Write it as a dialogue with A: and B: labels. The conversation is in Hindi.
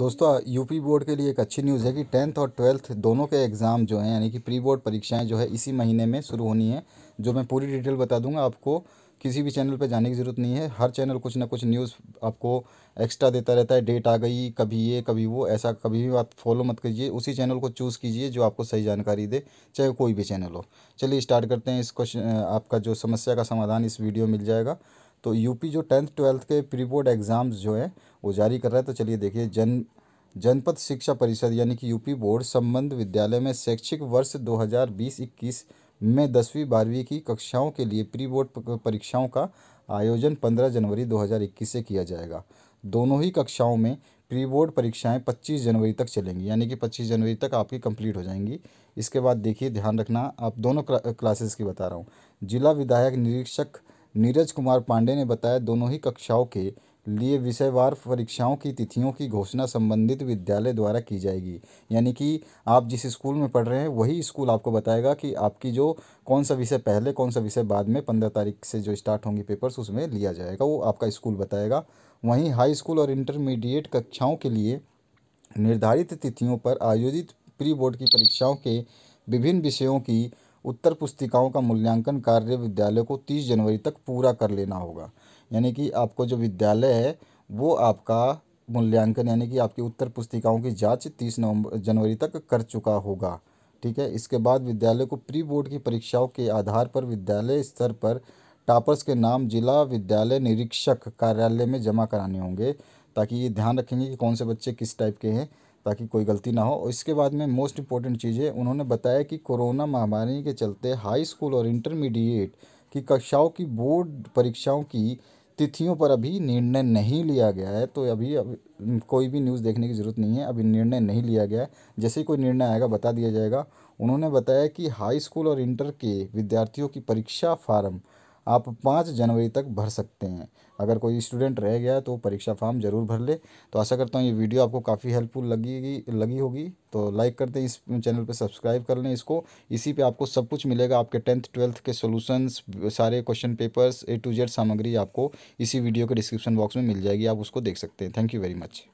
A: दोस्तों यूपी बोर्ड के लिए एक अच्छी न्यूज़ है कि टेंथ और ट्वेल्थ दोनों के एग्ज़ाम जो हैं यानी कि प्री बोर्ड परीक्षाएं जो है इसी महीने में शुरू होनी है जो मैं पूरी डिटेल बता दूंगा आपको किसी भी चैनल पर जाने की ज़रूरत नहीं है हर चैनल कुछ ना कुछ न्यूज़ आपको एक्स्ट्रा देता रहता है डेट आ गई कभी ये कभी वो ऐसा कभी भी आप फॉलो मत कीजिए उसी चैनल को चूज़ कीजिए जो आपको सही जानकारी दे चाहे कोई भी चैनल हो चलिए स्टार्ट करते हैं इस क्वेश्चन आपका जो समस्या का समाधान इस वीडियो मिल जाएगा तो यूपी जो टेंथ ट्वेल्थ के प्री बोर्ड एग्ज़ाम्स जो है वो जारी कर रहा है तो चलिए देखिए जन जनपद शिक्षा परिषद यानी कि यूपी बोर्ड संबंध विद्यालय में शैक्षिक वर्ष 2020-21 में दसवीं बारहवीं की कक्षाओं के लिए प्री बोर्ड परीक्षाओं का आयोजन 15 जनवरी 2021 से किया जाएगा दोनों ही कक्षाओं में प्री बोर्ड परीक्षाएं 25 जनवरी तक चलेंगी यानी कि 25 जनवरी तक आपकी कंप्लीट हो जाएंगी इसके बाद देखिए ध्यान रखना आप दोनों क्लासेस की बता रहा हूँ जिला विधायक निरीक्षक नीरज कुमार पांडे ने बताया दोनों ही कक्षाओं के लिए विषयवार परीक्षाओं की तिथियों की घोषणा संबंधित विद्यालय द्वारा की जाएगी यानी कि आप जिस स्कूल में पढ़ रहे हैं वही स्कूल आपको बताएगा कि आपकी जो कौन सा विषय पहले कौन सा विषय बाद में पंद्रह तारीख से जो स्टार्ट होंगी पेपर्स उसमें लिया जाएगा वो आपका स्कूल बताएगा वहीं हाई स्कूल और इंटरमीडिएट कक्षाओं के लिए निर्धारित तिथियों पर आयोजित प्री बोर्ड की परीक्षाओं के विभिन्न विषयों की उत्तर पुस्तिकाओं का मूल्यांकन कार्य विद्यालय को तीस जनवरी तक पूरा कर लेना होगा यानी कि आपको जो विद्यालय है वो आपका मूल्यांकन यानी कि आपकी उत्तर पुस्तिकाओं की जाँच तीस नवंबर जनवरी तक कर चुका होगा ठीक है इसके बाद विद्यालय को प्री बोर्ड की परीक्षाओं के आधार पर विद्यालय स्तर पर टॉपर्स के नाम जिला विद्यालय निरीक्षक कार्यालय में जमा कराने होंगे ताकि ये ध्यान रखेंगे कि कौन से बच्चे किस टाइप के हैं ताकि कोई गलती ना हो इसके बाद में मोस्ट इम्पॉर्टेंट चीज़ है उन्होंने बताया कि कोरोना महामारी के चलते हाई स्कूल और इंटरमीडिएट की कक्षाओं की बोर्ड परीक्षाओं की तिथियों पर अभी निर्णय नहीं लिया गया है तो अभी, अभी कोई भी न्यूज़ देखने की ज़रूरत नहीं है अभी निर्णय नहीं लिया गया है जैसे ही कोई निर्णय आएगा बता दिया जाएगा उन्होंने बताया कि हाई स्कूल और इंटर के विद्यार्थियों की परीक्षा फार्म आप पाँच जनवरी तक भर सकते हैं अगर कोई स्टूडेंट रह गया तो परीक्षा फॉर्म ज़रूर भर ले तो आशा करता हूँ ये वीडियो आपको काफ़ी हेल्पफुल लगेगी लगी होगी तो लाइक कर दें इस चैनल पर सब्सक्राइब कर लें इसको इसी पर आपको सब कुछ मिलेगा आपके टेंथ ट्वेल्थ के सोलूशन सारे question papers A to Z सामग्री आपको इसी वीडियो के डिस्क्रिप्शन बॉक्स में मिल जाएगी आप उसको देख सकते हैं थैंक यू वेरी मच